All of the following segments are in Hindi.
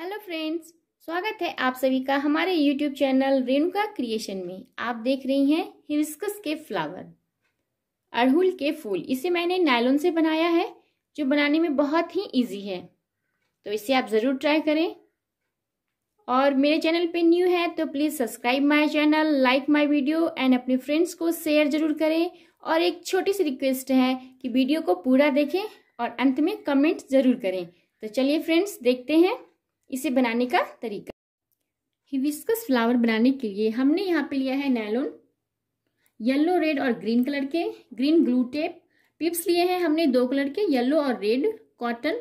हेलो फ्रेंड्स स्वागत है आप सभी का हमारे यूट्यूब चैनल रेणुका क्रिएशन में आप देख रही हैं हिबिस्कस के फ्लावर अड़हुल के फूल इसे मैंने नायलोन से बनाया है जो बनाने में बहुत ही इजी है तो इसे आप ज़रूर ट्राई करें और मेरे चैनल पे न्यू है तो please subscribe my channel like my video and अपने फ्रेंड्स को शेयर ज़रूर करें और एक छोटी सी रिक्वेस्ट है कि वीडियो को पूरा देखें और अंत में कमेंट ज़रूर करें तो चलिए फ्रेंड्स देखते हैं इसे बनाने का तरीका हिबिस्कस फ्लावर बनाने के लिए हमने यहाँ पे लिया है नैलोन येलो रेड और ग्रीन कलर के ग्रीन ग्लू टेप पिप्स लिए हैं हमने दो कलर के येलो और रेड कॉटन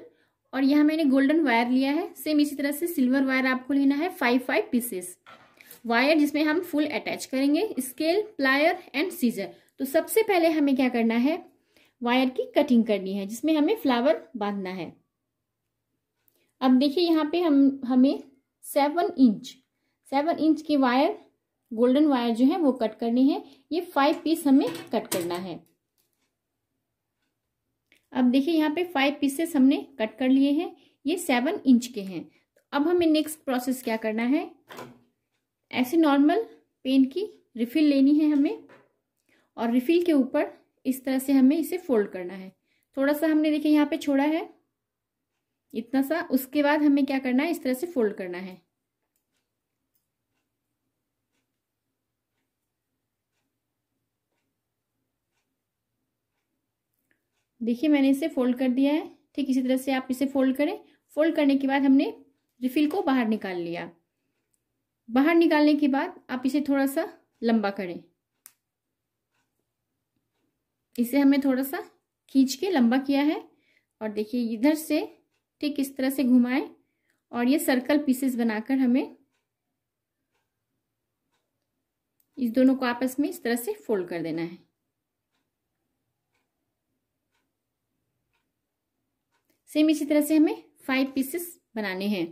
और यहाँ मैंने गोल्डन वायर लिया है सेम इसी तरह से सिल्वर वायर आपको लेना है फाइव फाइव पीसेस वायर जिसमें हम फुल अटैच करेंगे स्केल प्लायर एंड सीजर तो सबसे पहले हमें क्या करना है वायर की कटिंग करनी है जिसमें हमें फ्लावर बांधना है अब देखिए यहाँ पे हम हमें सेवन इंच सेवन इंच की वायर गोल्डन वायर जो है वो कट करनी है ये फाइव पीस हमें कट करना है अब देखिए यहाँ पे फाइव पीसेस हमने कट कर लिए हैं ये सेवन इंच के हैं अब हमें नेक्स्ट प्रोसेस क्या करना है ऐसे नॉर्मल पेन की रिफिल लेनी है हमें और रिफिल के ऊपर इस तरह से हमें इसे फोल्ड करना है थोड़ा सा हमने देखिए यहाँ पे छोड़ा है इतना सा उसके बाद हमें क्या करना है इस तरह से फोल्ड करना है देखिए मैंने इसे फोल्ड कर दिया है ठीक इसी तरह से आप इसे फोल्ड करें फोल्ड करने के बाद हमने रिफिल को बाहर निकाल लिया बाहर निकालने के बाद आप इसे थोड़ा सा लंबा करें इसे हमने थोड़ा सा खींच के लंबा किया है और देखिए इधर से स्टिक इस तरह से घुमाएं और ये सर्कल पीसेस बनाकर हमें इस दोनों को आपस में इस तरह से फोल्ड कर देना है सेम इसी तरह से हमें फाइव पीसेस बनाने हैं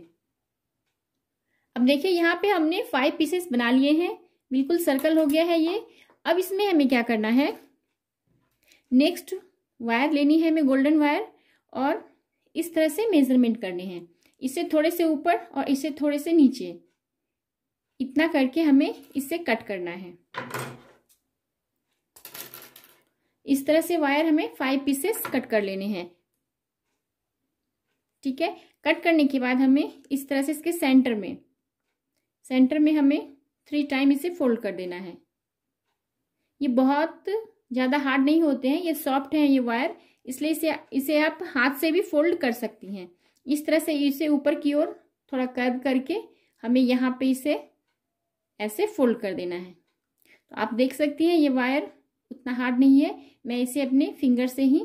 अब देखिए यहाँ पे हमने फाइव पीसेस बना लिए हैं बिल्कुल सर्कल हो गया है ये अब इसमें हमें क्या करना है नेक्स्ट वायर लेनी है हमें गोल्डन वायर और इस तरह से मेजरमेंट करने हैं इसे थोड़े से ऊपर और इसे थोड़े से नीचे इतना करके हमें इसे कट करना है इस तरह से वायर हमें फाइव पीसेस कट कर लेने हैं ठीक है कट करने के बाद हमें इस तरह से इसके सेंटर में सेंटर में हमें थ्री टाइम इसे फोल्ड कर देना है ये बहुत ज़्यादा हार्ड नहीं होते हैं ये सॉफ्ट हैं ये वायर इसलिए इसे इसे आप हाथ से भी फोल्ड कर सकती हैं इस तरह से इसे ऊपर की ओर थोड़ा कर्व करके हमें यहाँ पे इसे ऐसे फोल्ड कर देना है तो आप देख सकती हैं ये वायर उतना हार्ड नहीं है मैं इसे अपने फिंगर से ही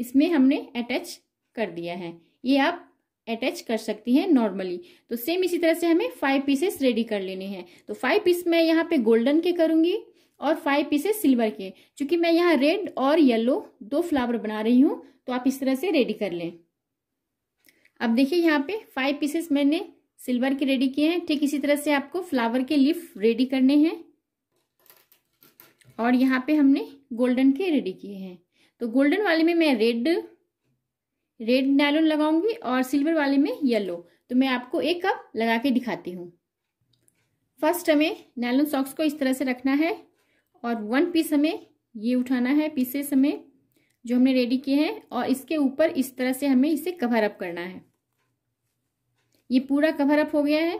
इसमें हमने अटैच कर दिया है ये आप अटैच कर सकती हैं नॉर्मली तो सेम इसी तरह से हमें फाइव पीसेस रेडी कर लेने हैं तो फाइव पीस मैं यहाँ पे गोल्डन के करूंगी और फाइव पीसेस सिल्वर के चूंकि मैं यहाँ रेड और येलो दो फ्लावर बना रही हूँ तो आप इस तरह से रेडी कर लें अब देखिए यहाँ पे फाइव पीसेस मैंने सिल्वर के रेडी किए हैं ठीक इसी तरह से आपको फ्लावर के लिफ रेडी करने हैं और यहाँ पे हमने गोल्डन के रेडी किए हैं तो गोल्डन वाले में मैं रेड रेड नैलोन लगाऊंगी और सिल्वर वाले में येलो तो मैं आपको एक कप लगा के दिखाती हूँ फर्स्ट हमें नैलोन सॉक्स को इस तरह से रखना है और वन पीस हमें ये उठाना है पीसेस हमें जो हमने रेडी किए हैं और इसके ऊपर इस तरह से हमें इसे कवर अप करना है ये पूरा कवर अप हो गया है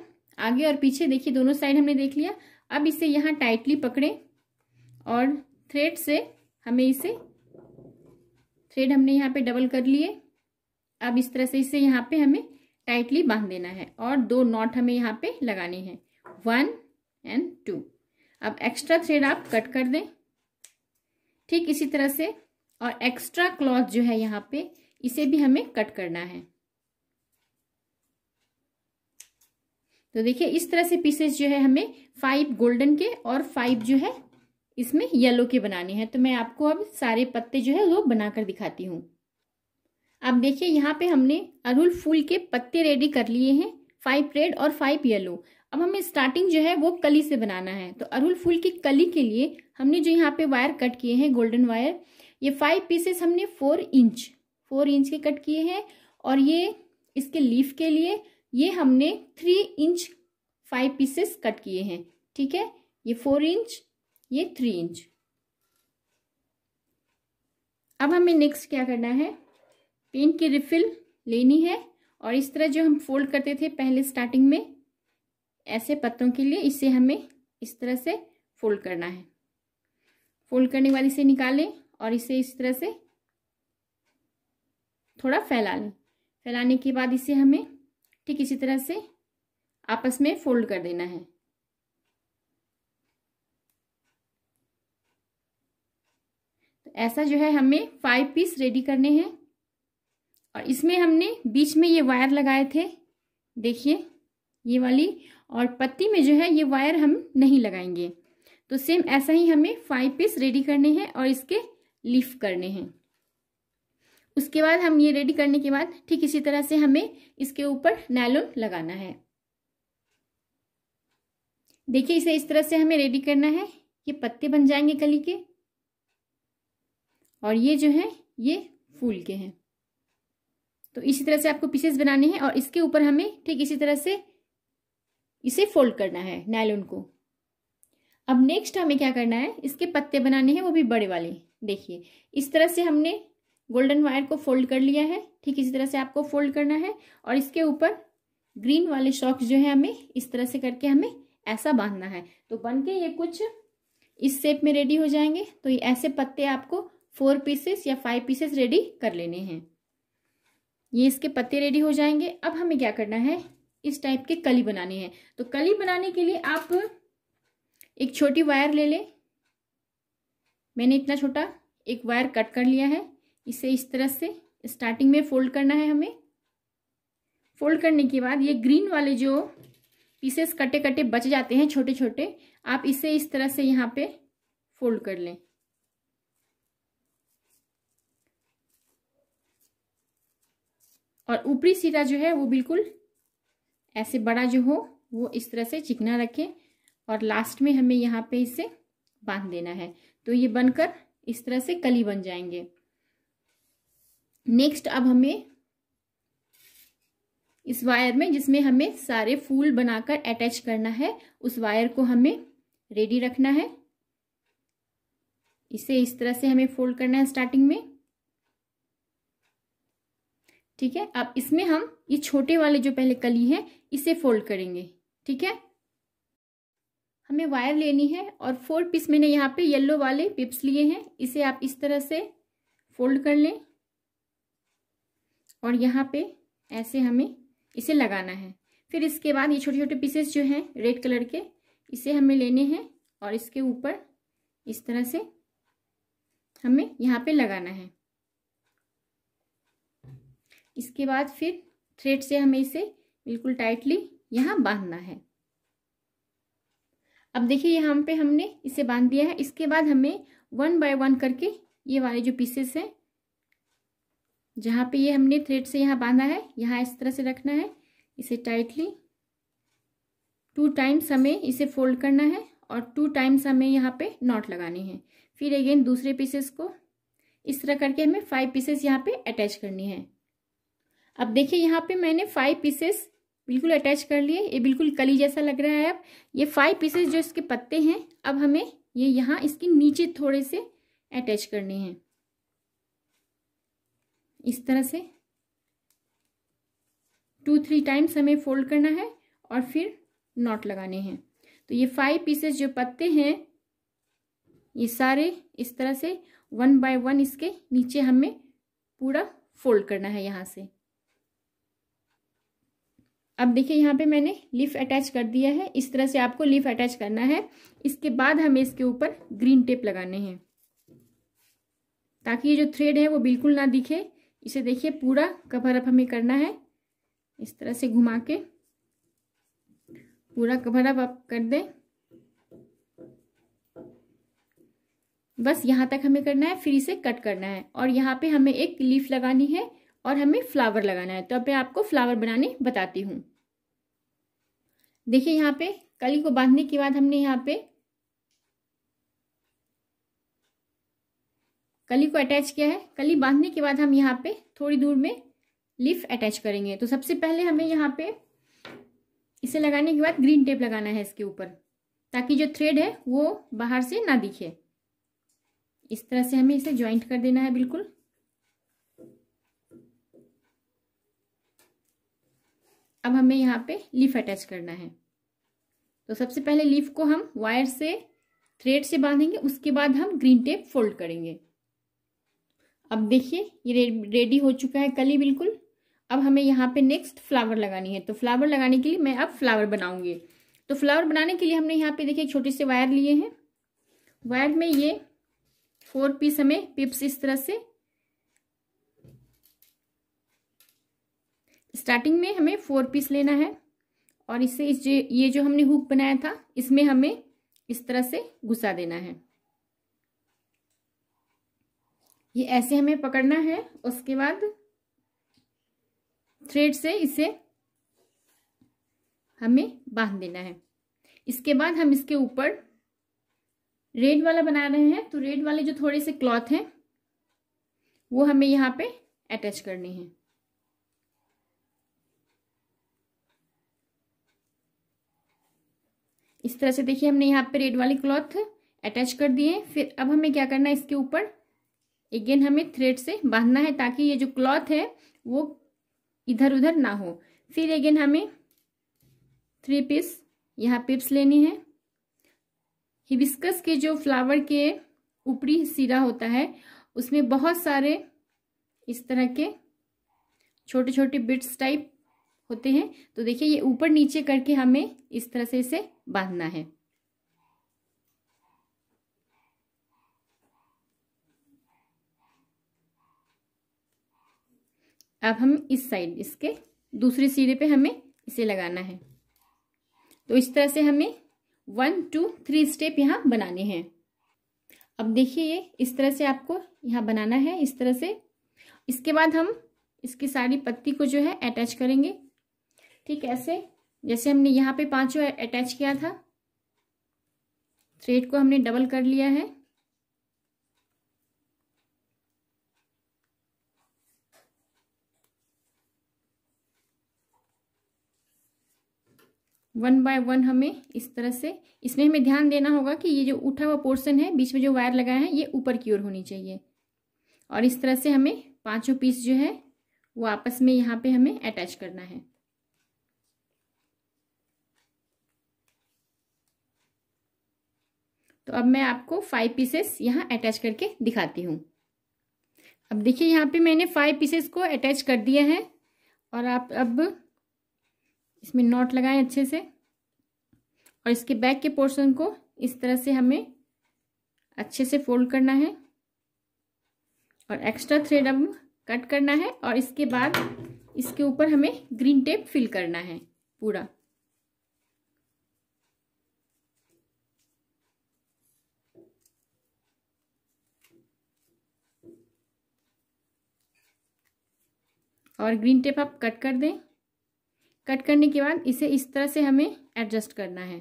आगे और पीछे देखिए दोनों साइड हमने देख लिया अब इसे यहाँ टाइटली पकड़ें और थ्रेड से हमें इसे थ्रेड हमने यहाँ पे डबल कर लिए अब इस तरह से इसे यहाँ पे हमें टाइटली बांध देना है और दो नॉट हमें यहाँ पे लगाने हैं वन एंड टू अब एक्स्ट्रा थ्रेड आप कट कर दें ठीक इसी तरह से और एक्स्ट्रा क्लॉथ जो है यहाँ पे इसे भी हमें कट करना है तो देखिए इस तरह से पीसेस जो है हमें फाइव गोल्डन के और फाइव जो है इसमें येलो के बनाने हैं तो मैं आपको अब सारे पत्ते जो है वो बनाकर दिखाती हूँ अब देखिए यहाँ पे हमने अरहुल फूल के पत्ते रेडी कर लिए हैं फाइव रेड और फाइव येलो अब हमें स्टार्टिंग जो है वो कली से बनाना है तो अरहुल फूल की कली के लिए हमने जो यहाँ पे वायर कट किए हैं गोल्डन वायर ये फाइव पीसेस हमने फोर इंच फोर इंच के कट किए हैं और ये इसके लीफ के लिए ये हमने three inch five pieces cut किए हैं ठीक है ये फोर इंच ये थ्री इंच अब हमें नेक्स्ट क्या करना है पेंट की रिफिल लेनी है और इस तरह जो हम फोल्ड करते थे पहले स्टार्टिंग में ऐसे पत्तों के लिए इसे हमें इस तरह से फोल्ड करना है फोल्ड करने के बाद इसे निकालें और इसे इस तरह से थोड़ा फैला लें फैलाने के बाद इसे हमें ठीक इसी तरह से आपस में फोल्ड कर देना है तो ऐसा जो है हमें फाइव पीस रेडी करने हैं और इसमें हमने बीच में ये वायर लगाए थे देखिए ये वाली और पत्ती में जो है ये वायर हम नहीं लगाएंगे तो सेम ऐसा ही हमें फाइव पीस रेडी करने हैं और इसके लीफ करने हैं उसके बाद हम ये रेडी करने के बाद ठीक इसी तरह से हमें इसके ऊपर नैलोन लगाना है देखिए इसे इस तरह से हमें रेडी करना है ये पत्ते बन जाएंगे कली के और ये जो है ये फूल के हैं तो इसी तरह से आपको पीसेस बनाने हैं और इसके ऊपर हमें ठीक इसी तरह से इसे फोल्ड करना है नायलोन को अब नेक्स्ट हमें क्या करना है इसके पत्ते बनाने हैं वो भी बड़े वाले देखिए इस तरह से हमने गोल्डन वायर को फोल्ड कर लिया है ठीक इसी तरह से आपको फोल्ड करना है और इसके ऊपर ग्रीन वाले शॉक्स जो है हमें इस तरह से करके हमें ऐसा बांधना है तो बन के ये कुछ इस शेप में रेडी हो जाएंगे तो ये ऐसे पत्ते आपको फोर पीसेस या फाइव पीसेस रेडी कर लेने हैं ये इसके पत्ते रेडी हो जाएंगे अब हमें क्या करना है इस टाइप के कली बनाने हैं तो कली बनाने के लिए आप एक छोटी वायर ले लें मैंने इतना छोटा एक वायर कट कर लिया है इसे इस तरह से स्टार्टिंग में फोल्ड करना है हमें फोल्ड करने के बाद ये ग्रीन वाले जो पीसेस कटे कटे बच जाते हैं छोटे छोटे आप इसे इस तरह से यहाँ पे फोल्ड कर लें और ऊपरी सिरा जो है वो बिल्कुल ऐसे बड़ा जो हो वो इस तरह से चिकना रखें और लास्ट में हमें यहाँ पे इसे बांध देना है तो ये बनकर इस तरह से कली बन जाएंगे नेक्स्ट अब हमें इस वायर में जिसमें हमें सारे फूल बनाकर अटैच करना है उस वायर को हमें रेडी रखना है इसे इस तरह से हमें फोल्ड करना है स्टार्टिंग में ठीक है अब इसमें हम ये छोटे वाले जो पहले कली है इसे फोल्ड करेंगे ठीक है हमें वायर लेनी है और फोर पीस मैंने यहाँ पे येलो वाले पिप्स लिए हैं इसे आप इस तरह से फोल्ड कर लें और यहाँ पे ऐसे हमें इसे लगाना है फिर इसके बाद ये छोटे छोटे पीसेस जो हैं रेड कलर के इसे हमें लेने हैं और इसके ऊपर इस तरह से हमें यहाँ पे लगाना है इसके बाद फिर थ्रेड से हमें इसे बिल्कुल टाइटली यहाँ बांधना है अब देखिए यहाँ पे हमने इसे बांध दिया है इसके बाद हमें वन बाय वन करके ये वाले जो पीसेस हैं जहाँ पे ये हमने थ्रेड से यहाँ बांधा है यहाँ इस तरह से रखना है इसे टाइटली टू टाइम्स हमें इसे फोल्ड करना है और टू टाइम्स हमें यहाँ पे नॉट लगाने हैं फिर अगेन दूसरे पीसेस को इस तरह करके हमें फाइव पीसेस यहाँ पे अटैच करनी है अब देखिए यहाँ पे मैंने फाइव पीसेस बिल्कुल अटैच कर लिए ये बिल्कुल कली जैसा लग रहा है अब ये फाइव पीसेस जो इसके पत्ते हैं अब हमें ये यहाँ इसके नीचे थोड़े से अटैच करने हैं इस तरह से टू थ्री टाइम्स हमें फोल्ड करना है और फिर नॉट लगाने हैं तो ये फाइव पीसेस जो पत्ते हैं ये सारे इस तरह से वन बाय वन इसके नीचे हमें पूरा फोल्ड करना है यहाँ से अब देखिए यहाँ पे मैंने लीफ अटैच कर दिया है इस तरह से आपको लीफ अटैच करना है इसके बाद हमें इसके ऊपर ग्रीन टेप लगाने हैं ताकि ये जो थ्रेड है वो बिल्कुल ना दिखे इसे देखिए पूरा कवर अप हमें करना है इस तरह से घुमा के पूरा कवर अप आप कर दें बस यहाँ तक हमें करना है फिर इसे कट करना है और यहाँ पे हमें एक लीफ लगानी है और हमें फ्लावर लगाना है तो अब मैं आपको फ्लावर बनाने बताती हूँ देखिए यहाँ पे कली को बांधने के बाद हमने यहाँ पे कली को अटैच किया है कली बांधने के बाद हम यहाँ पे थोड़ी दूर में लीफ अटैच करेंगे तो सबसे पहले हमें यहाँ पे इसे लगाने के बाद ग्रीन टेप लगाना है इसके ऊपर ताकि जो थ्रेड है वो बाहर से ना दिखे इस तरह से हमें इसे ज्वाइंट कर देना है बिल्कुल अब हमें यहाँ पे लीफ अटैच करना है तो सबसे पहले लीफ को हम वायर से थ्रेड से बांधेंगे उसके बाद हम ग्रीन टेप फोल्ड करेंगे अब देखिए ये रेडी हो चुका है कली बिल्कुल अब हमें यहाँ पे नेक्स्ट फ्लावर लगानी है तो फ्लावर लगाने के लिए मैं अब फ्लावर बनाऊंगी तो फ्लावर बनाने के लिए हमने यहाँ पे देखिए छोटे से वायर लिए हैं वायर में ये फोर पीस हमें पिप्स इस तरह से स्टार्टिंग में हमें फोर पीस लेना है और इसे इस ये जो हमने हुक बनाया था इसमें हमें इस तरह से घुसा देना है ये ऐसे हमें पकड़ना है उसके बाद थ्रेड से इसे हमें बांध देना है इसके बाद हम इसके ऊपर रेड वाला बना रहे हैं तो रेड वाले जो थोड़े से क्लॉथ हैं वो हमें यहाँ पे अटैच करने हैं इस तरह से देखिए हमने यहाँ पे रेड वाली क्लॉथ अटैच कर दिए फिर अब हमें क्या करना है इसके ऊपर अगेन हमें थ्रेड से बांधना है ताकि ये जो क्लॉथ है वो इधर उधर ना हो फिर अगेन हमें थ्री पीस यहाँ पिप्स लेनी है हिबिस्कस के जो फ्लावर के ऊपरी सिरा होता है उसमें बहुत सारे इस तरह के छोटे छोटे बिट्स टाइप होते हैं तो देखिए ये ऊपर नीचे करके हमें इस तरह से इसे बांधना है अब हम इस साइड इसके दूसरे सिरे पे हमें इसे लगाना है तो इस तरह से हमें वन टू थ्री स्टेप यहाँ बनाने हैं अब देखिए ये इस तरह से आपको यहाँ बनाना है इस तरह से इसके बाद हम इसकी सारी पत्ती को जो है अटैच करेंगे ठीक ऐसे जैसे हमने यहाँ पे पांचों अटैच किया था थ्रेड को हमने डबल कर लिया है वन बाय वन हमें इस तरह से इसमें हमें ध्यान देना होगा कि ये जो उठा हुआ पोर्शन है बीच में जो वायर लगाया है ये ऊपर की ओर होनी चाहिए और इस तरह से हमें पांचों पीस जो है वो आपस में यहाँ पे हमें अटैच करना है तो अब मैं आपको फाइव पीसेस यहाँ अटैच करके दिखाती हूँ अब देखिए यहाँ पे मैंने फाइव पीसेस को अटैच कर दिया है और आप अब इसमें नॉट लगाएं अच्छे से और इसके बैक के पोर्शन को इस तरह से हमें अच्छे से फोल्ड करना है और एक्स्ट्रा थ्रेड अब कट करना है और इसके बाद इसके ऊपर हमें ग्रीन टेप फिल करना है पूरा और ग्रीन टेप आप कट कर दें कट करने के बाद इसे इस तरह से हमें एडजस्ट करना है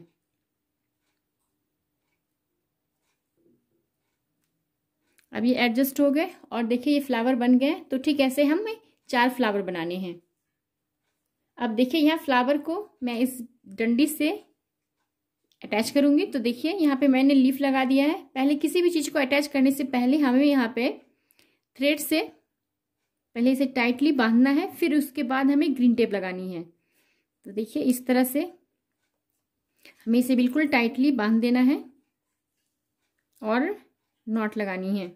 अब ये एडजस्ट हो गए और देखिए ये फ्लावर बन गए तो ठीक ऐसे हमें चार फ्लावर बनाने हैं अब देखिए यहाँ फ्लावर को मैं इस डंडी से अटैच करूंगी तो देखिए यहाँ पे मैंने लीफ लगा दिया है पहले किसी भी चीज़ को अटैच करने से पहले हमें यहाँ पे थ्रेड से पहले इसे टाइटली बांधना है फिर उसके बाद हमें ग्रीन टेप लगानी है तो देखिए इस तरह से हमें इसे बिल्कुल टाइटली बांध देना है और नॉट लगानी है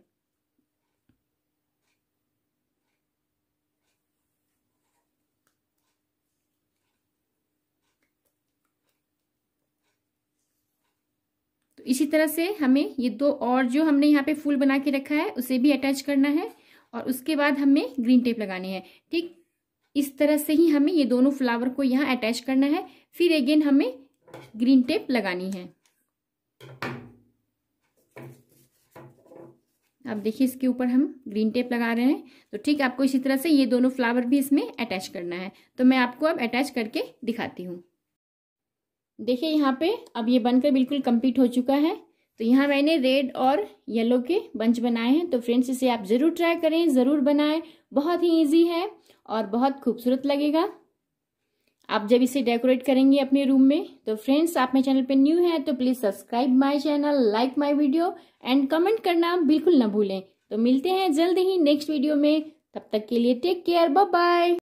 तो इसी तरह से हमें ये दो और जो हमने यहाँ पे फूल बना के रखा है उसे भी अटैच करना है और उसके बाद हमें ग्रीन टेप लगानी है ठीक इस तरह से ही हमें ये दोनों फ्लावर को यहाँ अटैच करना है फिर अगेन हमें ग्रीन टेप लगानी है आप देखिए इसके ऊपर हम ग्रीन टेप लगा रहे हैं तो ठीक आपको इसी तरह से ये दोनों फ्लावर भी इसमें अटैच करना है तो मैं आपको अब अटैच करके दिखाती हूँ देखिए यहाँ पे अब ये बनकर बिल्कुल कंप्लीट हो चुका है तो यहाँ मैंने रेड और येलो के बंच बनाए हैं तो फ्रेंड्स इसे आप ज़रूर ट्राई करें ज़रूर बनाएं बहुत ही इजी है और बहुत खूबसूरत लगेगा आप जब इसे डेकोरेट करेंगे अपने रूम में तो फ्रेंड्स आप मेरे चैनल पे न्यू हैं तो please subscribe my channel like my video and comment करना बिल्कुल ना भूलें तो मिलते हैं जल्द ही नेक्स्ट वीडियो में तब तक के लिए टेक केयर बाय बाय